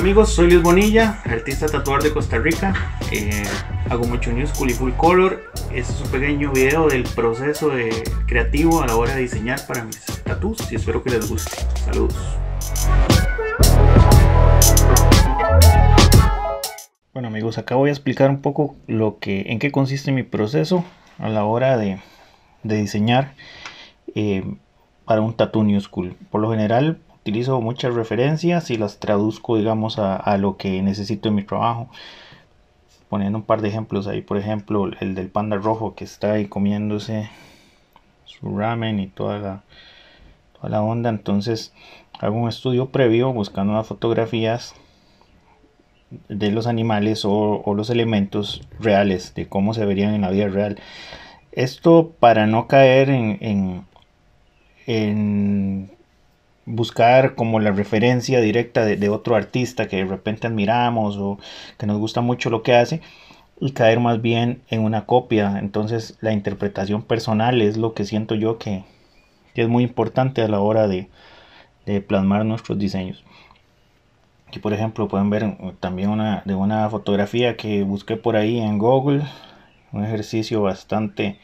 amigos? Soy Luis Bonilla, artista tatuador de Costa Rica. Eh, hago mucho school y full color. Este es un pequeño video del proceso creativo a la hora de diseñar para mis tatuajes y espero que les guste. Saludos. Bueno amigos, acá voy a explicar un poco lo que, en qué consiste mi proceso a la hora de, diseñar eh, para un tattoo New School. Por lo general utilizo muchas referencias y las traduzco, digamos, a, lo que necesito en mi trabajo. Poniendo un par de ejemplos ahí, por ejemplo, el del panda rojo que está ahí comiéndose su ramen y toda la, la onda. Entonces, hago un estudio previo buscando las fotografías de los animales o, los elementos reales, de cómo se verían en la vida real. Esto para no caer en, en buscar como la referencia directa de, otro artista que de repente admiramos o que nos gusta mucho lo que hace y caer más bien en una copia. Entonces la interpretación personal es lo que siento yo que, es muy importante a la hora de, plasmar nuestros diseños. Aquí por ejemplo pueden ver eh, también una, de una fotografía que busqué por ahí en Google. Un ejercicio bastante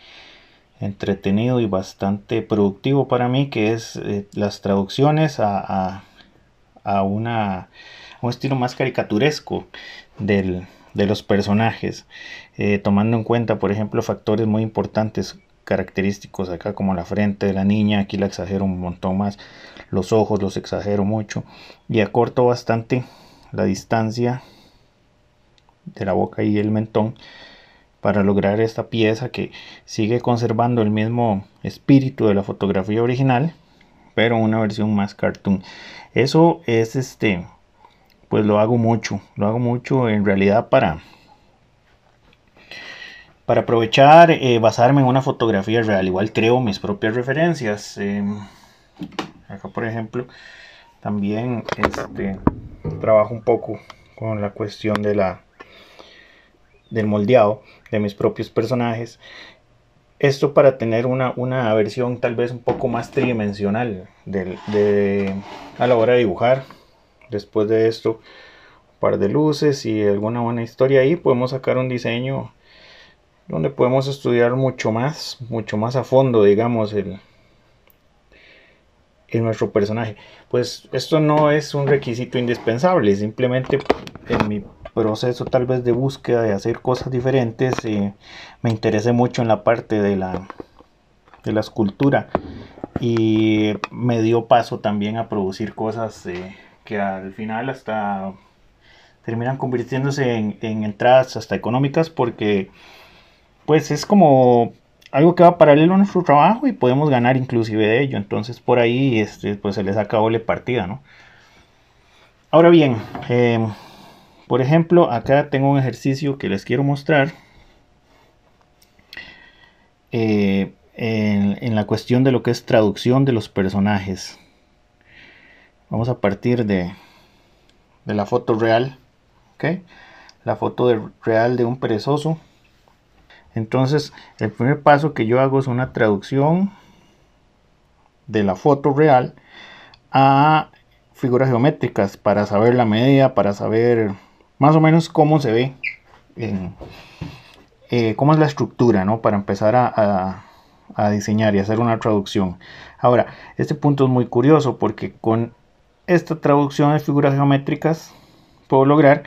entretenido y bastante productivo para mí, que es eh, las traducciones a, un estilo más caricaturesco de los personajes, eh, tomando en cuenta, por ejemplo, factores muy importantes característicos acá como la frente de la niña, aquí la exagero un montón más, los ojos los exagero mucho y acorto bastante la distancia de la boca y el mentón para lograr esta pieza que sigue conservando el mismo espíritu de la fotografía original, pero una versión más cartoon. Eso es este, pues lo hago mucho, lo hago mucho en realidad para para aprovechar, eh, basarme en una fotografía real. Igual creo mis propias referencias. Em, acá, por ejemplo, también este, trabajo un poco con la cuestión de la del moldeado de mis propios personajes. Esto para tener una, una versión tal vez un poco más tridimensional de, a la hora de dibujar. Después de esto, un par de luces y alguna buena historia ahí, podemos sacar un diseño donde podemos estudiar mucho más, mucho más a fondo, digamos, el, en nuestro personaje. Pues esto no es un requisito indispensable, simplemente en mi proceso tal vez de búsqueda de hacer cosas diferentes eh, me interesé mucho en la parte de la, de la escultura y me dio paso también a producir cosas eh, que al final hasta terminan convirtiéndose en, entradas hasta económicas porque pues es como algo que va paralelo a nuestro trabajo y podemos ganar inclusive de ello entonces por ahí este pues se les acabó la partida ahora bien em, por ejemplo, acá tengo un ejercicio que les quiero mostrar. Eh, en, la cuestión de lo que es traducción de los personajes. Vamos a partir de, de la foto real. ¿okay? La foto real de un perezoso. Entonces, el primer paso que yo hago es una traducción de la foto real a figuras geométricas para saber la medida, para saber más o menos cómo se ve, en eh, cómo es la estructura, ¿no? Para empezar a, diseñar y hacer una traducción. Ahora, este punto es muy curioso porque con esta traducción de figuras geométricas puedo lograr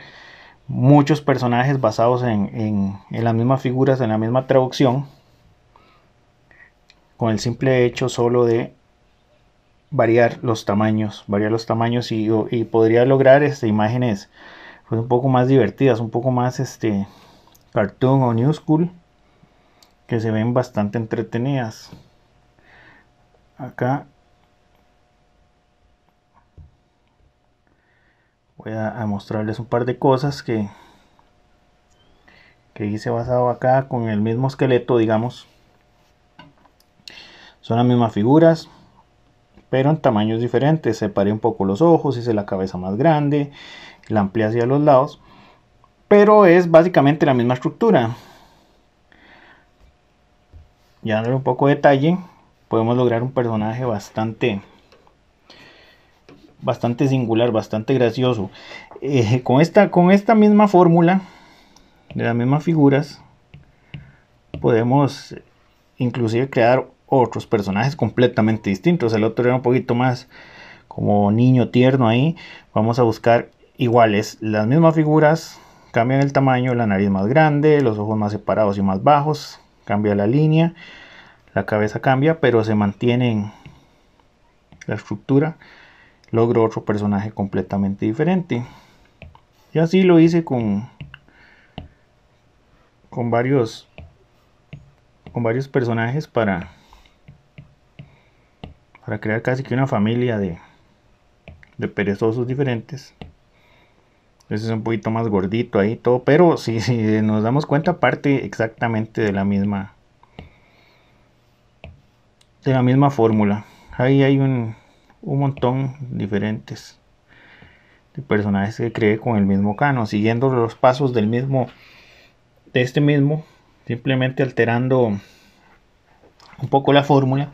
muchos personajes basados en, las mismas figuras, en la misma traducción, con el simple hecho solo de variar los tamaños, variar los tamaños y, podría lograr estas imágenes pues un poco más divertidas, un poco más este cartoon o new school que se ven bastante entretenidas. Acá voy a, a, mostrarles un par de cosas que que hice basado acá con el mismo esqueleto, digamos. Son las mismas figuras, pero en tamaños diferentes. Separe un poco los ojos, hice la cabeza más grande, la amplié hacia los lados, pero es básicamente la misma estructura. Ya dándole un poco de detalle, podemos lograr un personaje bastante bastante singular, bastante gracioso. Eh, con, esta, con esta misma fórmula, de las mismas figuras, podemos inclusive crear otros personajes completamente distintos. El otro era un poquito más como niño tierno ahí. Vamos a buscar iguales, las mismas figuras, cambian el tamaño, la nariz más grande, los ojos más separados y más bajos, cambia la línea, la cabeza cambia, pero se mantienen la estructura. Logro otro personaje completamente diferente. Y así lo hice con con varios con varios personajes para para crear casi que una familia de, de perezosos diferentes. Ese es un poquito más gordito ahí todo, pero si, nos damos cuenta parte exactamente de la misma de la misma fórmula. Ahí hay un, montón diferentes de personajes que cree con el mismo canon siguiendo los pasos del mismo de este mismo, simplemente alterando un poco la fórmula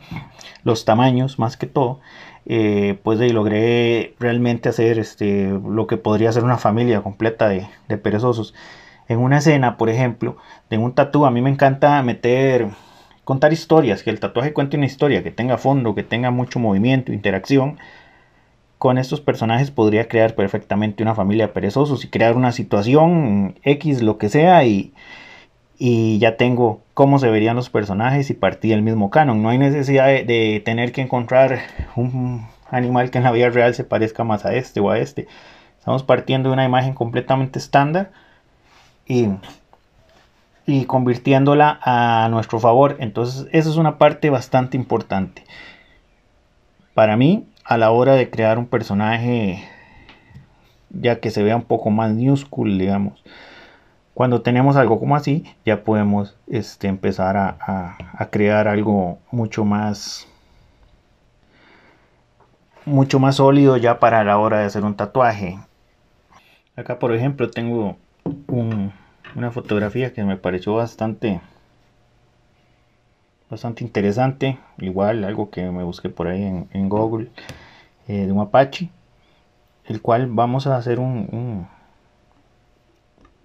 los tamaños más que todo, eh, pues de logré realmente hacer este, lo que podría ser una familia completa de, perezosos. En una escena, por ejemplo, de un tatu a mí me encanta meter, contar historias, que el tatuaje cuente una historia, que tenga fondo, que tenga mucho movimiento, interacción. Con estos personajes podría crear perfectamente una familia de perezosos y crear una situación X, lo que sea, y, y ya tengo cómo se verían los personajes y partí del mismo canon. No hay necesidad de, tener que encontrar un animal que en la vida real se parezca más a este o a este. Estamos partiendo de una imagen completamente estándar y, convirtiéndola a nuestro favor. Entonces, eso es una parte bastante importante. Para mí, a la hora de crear un personaje ya que se vea un poco más new digamos. Cuando tenemos algo como así, ya podemos este, empezar a, crear algo mucho más mucho más sólido ya para la hora de hacer un tatuaje. Acá por ejemplo tengo una fotografía que me pareció bastante bastante interesante. Igual algo que me busqué por ahí en, Google eh, de un Apache. El cual vamos a hacer un,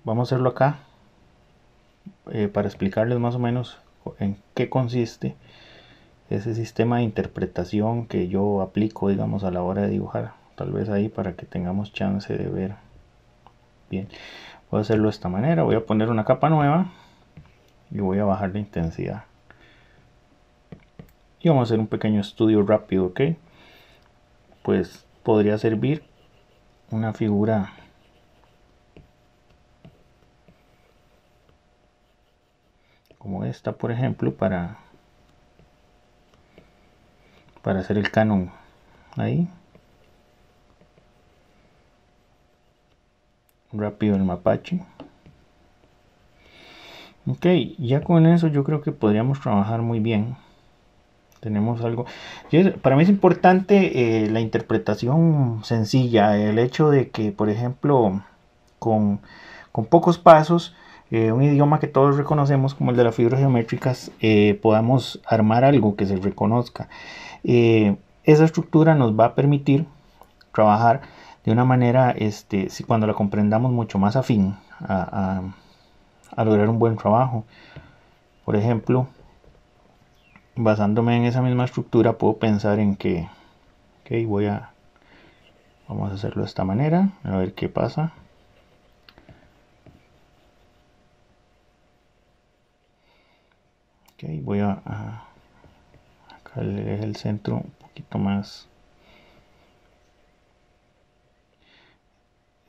Vamos a hacerlo acá eh, para explicarles más o menos en qué consiste ese sistema de interpretación que yo aplico, digamos, a la hora de dibujar. Tal vez ahí para que tengamos chance de ver bien. Voy a hacerlo de esta manera. Voy a poner una capa nueva y voy a bajar la intensidad. Y vamos a hacer un pequeño estudio rápido, ¿ok? Pues podría servir una figura como esta por ejemplo para para hacer el canon ahí rápido el mapache ok ya con eso yo creo que podríamos trabajar muy bien tenemos algo para mí es importante eh, la interpretación sencilla el hecho de que por ejemplo con, con pocos pasos un idioma que todos reconocemos como el de las figuras geométricas, eh, podamos armar algo que se reconozca. Eh, esa estructura nos va a permitir trabajar de una manera, este, si cuando la comprendamos mucho más afín a, a lograr un buen trabajo. Por ejemplo, basándome en esa misma estructura, puedo pensar en que, ok, voy a, vamos a hacerlo de esta manera, a ver qué pasa. voy a, acá le el centro un poquito más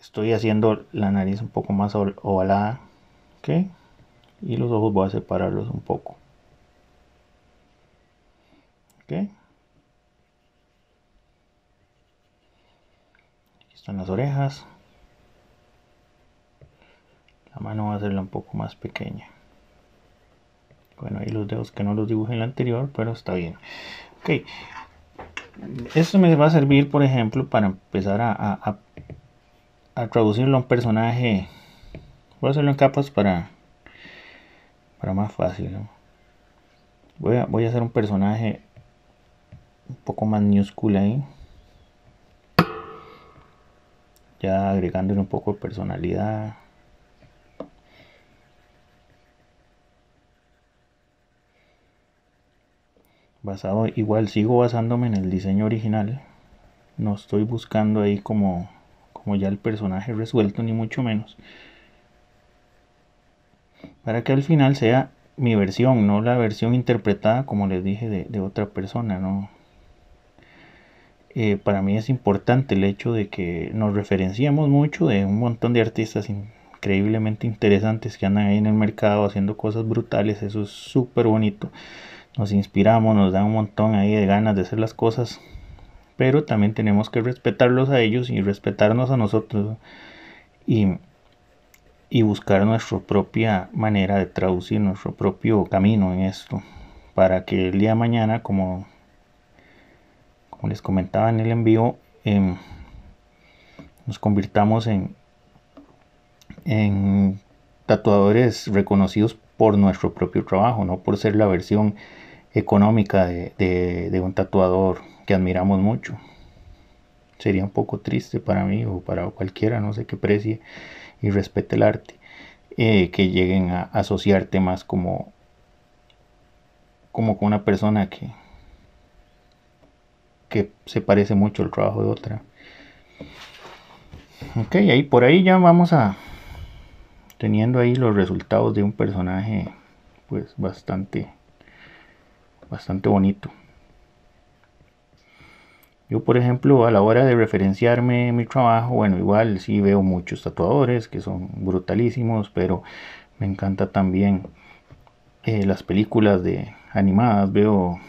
estoy haciendo la nariz un poco más ovalada okay, y los ojos voy a separarlos un poco aquí están las orejas la mano va a hacerla un poco más pequeña bueno, ahí los dedos que no los dibujé en la anterior, pero está bien. Ok. Esto me va a servir, por ejemplo, para empezar a, a, traducirlo a un personaje. Voy a hacerlo en capas para, para más fácil. Voy, a, voy a hacer un personaje un poco más minúsculo ahí. Ya agregándole un poco de personalidad. basado igual sigo basándome en el diseño original no estoy buscando ahí como como ya el personaje resuelto ni mucho menos para que al final sea mi versión no la versión interpretada como les dije de, otra persona no eh, para mí es importante el hecho de que nos referenciamos mucho de un montón de artistas increíblemente interesantes que andan ahí en el mercado haciendo cosas brutales eso es súper bonito nos inspiramos, nos da un montón ahí de ganas de hacer las cosas, pero también tenemos que respetarlos a ellos y respetarnos a nosotros y, y buscar nuestra propia manera de traducir nuestro propio camino en esto para que el día mañana, como, como les comentaba en el envío, em, nos convirtamos en, en tatuadores reconocidos por nuestro propio trabajo, no por ser la versión económica de, un tatuador que admiramos mucho. Sería un poco triste para mí o para cualquiera, no sé, que precie y respete el arte, eh, que lleguen a asociar temas como, como con una persona que, que se parece mucho el trabajo de otra. Ok, ahí por ahí ya vamos a, teniendo ahí los resultados de un personaje pues bastante bastante bonito yo por ejemplo a la hora de referenciarme mi trabajo bueno igual sí veo muchos tatuadores que son brutalísimos pero me encanta también eh, las películas de animadas veo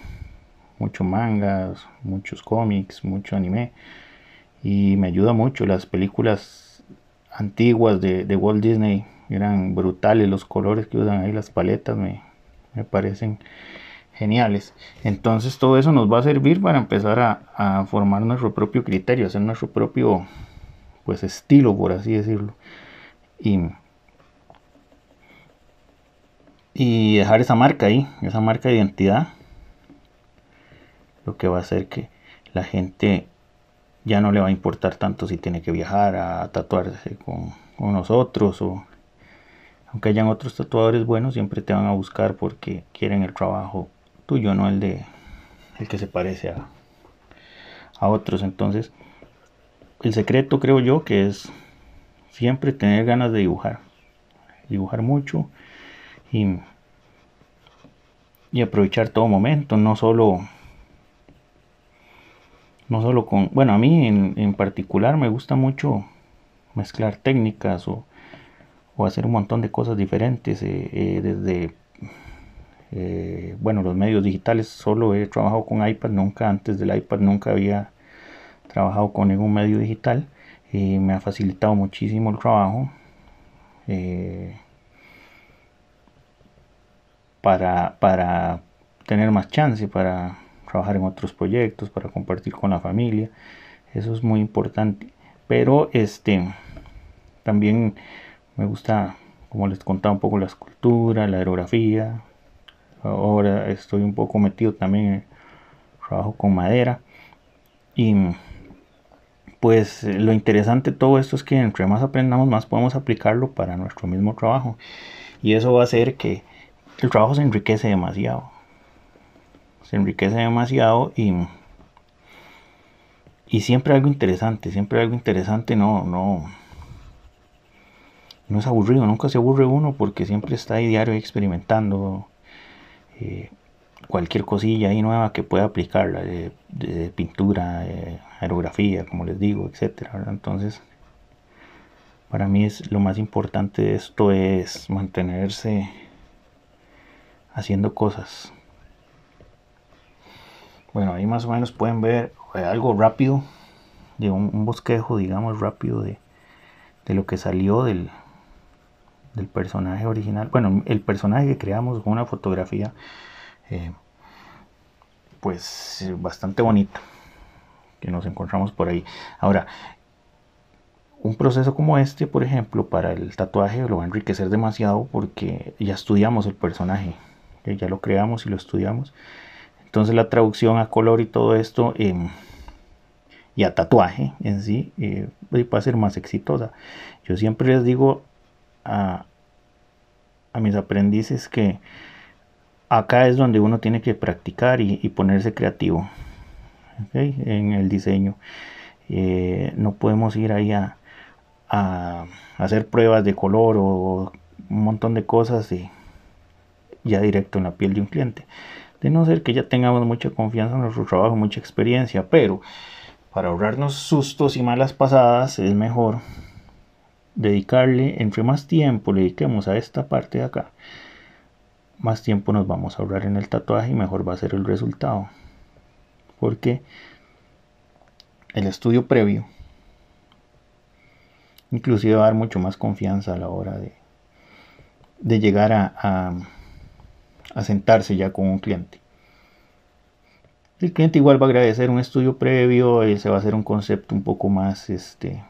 mucho mangas muchos cómics mucho anime y me ayuda mucho las películas antiguas de Walt Disney eran brutales los colores que usan ahí, las paletas me, parecen geniales. Entonces todo eso nos va a servir para empezar a, formar nuestro propio criterio, hacer nuestro propio pues estilo, por así decirlo. Y, y dejar esa marca ahí, esa marca de identidad, lo que va a hacer que la gente ya no le va a importar tanto si tiene que viajar a tatuarse con, con nosotros o aunque hayan otros tatuadores buenos, siempre te van a buscar porque quieren el trabajo tuyo, no el de el que se parece a, a otros. Entonces, el secreto creo yo que es siempre tener ganas de dibujar. Dibujar mucho y, aprovechar todo momento, no solo no solo con, bueno, a mí en, en, particular me gusta mucho mezclar técnicas o o hacer un montón de cosas diferentes eh, eh, desde eh, bueno, los medios digitales, solo he trabajado con iPad, nunca antes del iPad, nunca había trabajado con ningún medio digital. y me ha facilitado muchísimo el trabajo para, para, tener más chance, para trabajar en otros proyectos, para compartir con la familia. Eso es muy importante. Pero este también me gusta, como les contaba, un poco la escultura, la aerografía. Ahora estoy un poco metido también en trabajo con madera. Y pues lo interesante todo esto es que entre más aprendamos, más podemos aplicarlo para nuestro mismo trabajo. Y eso va a hacer que el trabajo se enriquece demasiado. Se enriquece demasiado y, y siempre algo interesante, siempre algo interesante, no, no no es aburrido, nunca se aburre uno porque siempre está ahí diario experimentando eh, cualquier cosilla ahí nueva que pueda aplicar de, pintura, aerografía, como les digo, etcétera. Entonces, para mí es lo más importante de esto es mantenerse haciendo cosas. Bueno, ahí más o menos pueden ver eh, algo rápido, de un, bosquejo, digamos, rápido de lo que salió del, del personaje original. Bueno, el personaje que creamos con una fotografía, eh, pues bastante bonita, que nos encontramos por ahí. Ahora, un proceso como este, por ejemplo, para el tatuaje lo va a enriquecer demasiado porque ya estudiamos el personaje, ya lo creamos y lo estudiamos. Entonces la traducción a color y todo esto em, y a tatuaje en sí eh, pues, va a ser más exitosa. Yo siempre les digo a, mis aprendices que acá es donde uno tiene que practicar y, ponerse creativo en el diseño. Eh, no podemos ir ahí a, hacer pruebas de color o un montón de cosas y ya directo en la piel de un cliente. De no ser que ya tengamos mucha confianza en nuestro trabajo, mucha experiencia, pero para ahorrarnos sustos y malas pasadas es mejor dedicarle, entre más tiempo le dediquemos a esta parte de acá, más tiempo nos vamos a ahorrar en el tatuaje y mejor va a ser el resultado. Porque el estudio previo inclusive va a dar mucho más confianza a la hora de, llegar a, a, sentarse ya con un cliente. El cliente igual va a agradecer un estudio previo, eh, se va a hacer un concepto un poco más este,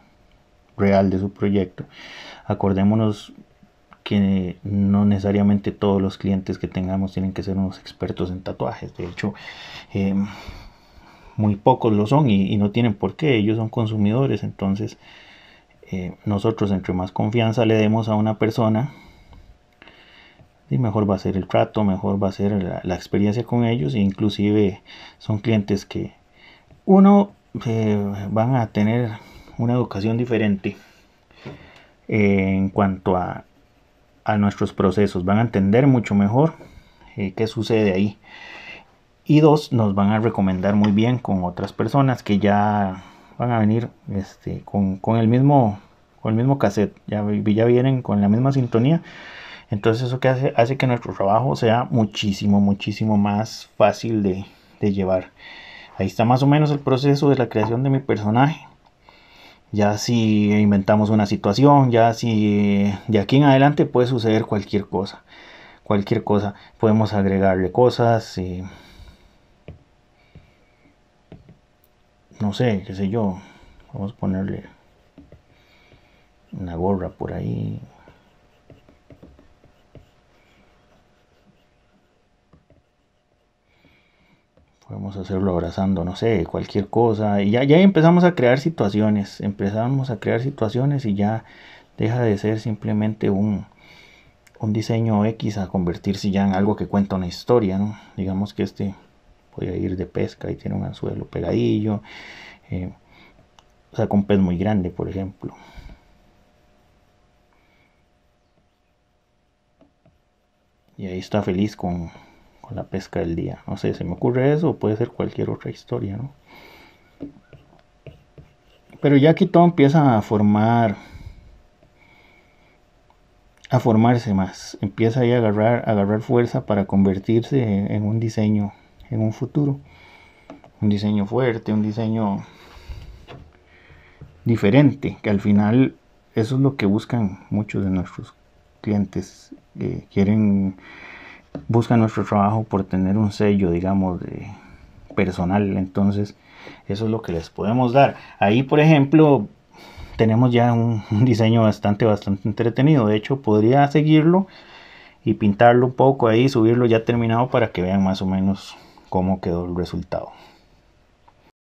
real de su proyecto. Acordémonos que no necesariamente todos los clientes que tengamos tienen que ser unos expertos en tatuajes. De hecho, em, muy pocos lo son y, no tienen por qué. Ellos son consumidores. Entonces, eh, nosotros entre más confianza le demos a una persona, y mejor va a ser el trato, mejor va a ser la, experiencia con ellos. E inclusive son clientes que uno eh, van a tener una educación diferente eh, en cuanto a, nuestros procesos. Van a entender mucho mejor eh, qué sucede ahí. Y dos, nos van a recomendar muy bien con otras personas que ya van a venir este, con, el mismo el mismo cassette, ya, ya vienen con la misma sintonía. Entonces eso que hace, hace que nuestro trabajo sea muchísimo, muchísimo más fácil de, de llevar. Ahí está más o menos el proceso de la creación de mi personaje ya si inventamos una situación, ya si de aquí en adelante puede suceder cualquier cosa, cualquier cosa, podemos agregarle cosas, y eh, no sé, qué sé yo, vamos a ponerle una gorra por ahí, podemos hacerlo abrazando, no sé, cualquier cosa. Y ya, empezamos a crear situaciones, empezamos a crear situaciones y ya deja de ser simplemente un, un diseño X a convertirse ya en algo que cuenta una historia, Digamos que este podría ir de pesca y tiene un anzuelo pegadillo, eh, sea un pez muy grande, por ejemplo. Y ahí está feliz con, con la pesca del día. No sé, se me ocurre eso, o puede ser cualquier otra historia, ¿no? Pero ya aquí todo empieza a formar a formarse más, empieza ahí a agarrar, a agarrar fuerza para convertirse en, un diseño, en un futuro, un diseño fuerte, un diseño diferente, que al final eso es lo que buscan muchos de nuestros clientes, quieren Buscan nuestro trabajo por tener un sello, digamos, de personal. Entonces, eso es lo que les podemos dar. Ahí, por ejemplo, tenemos ya un, un diseño bastante, bastante entretenido. De hecho, podría seguirlo y pintarlo un poco ahí, subirlo ya terminado para que vean más o menos cómo quedó el resultado.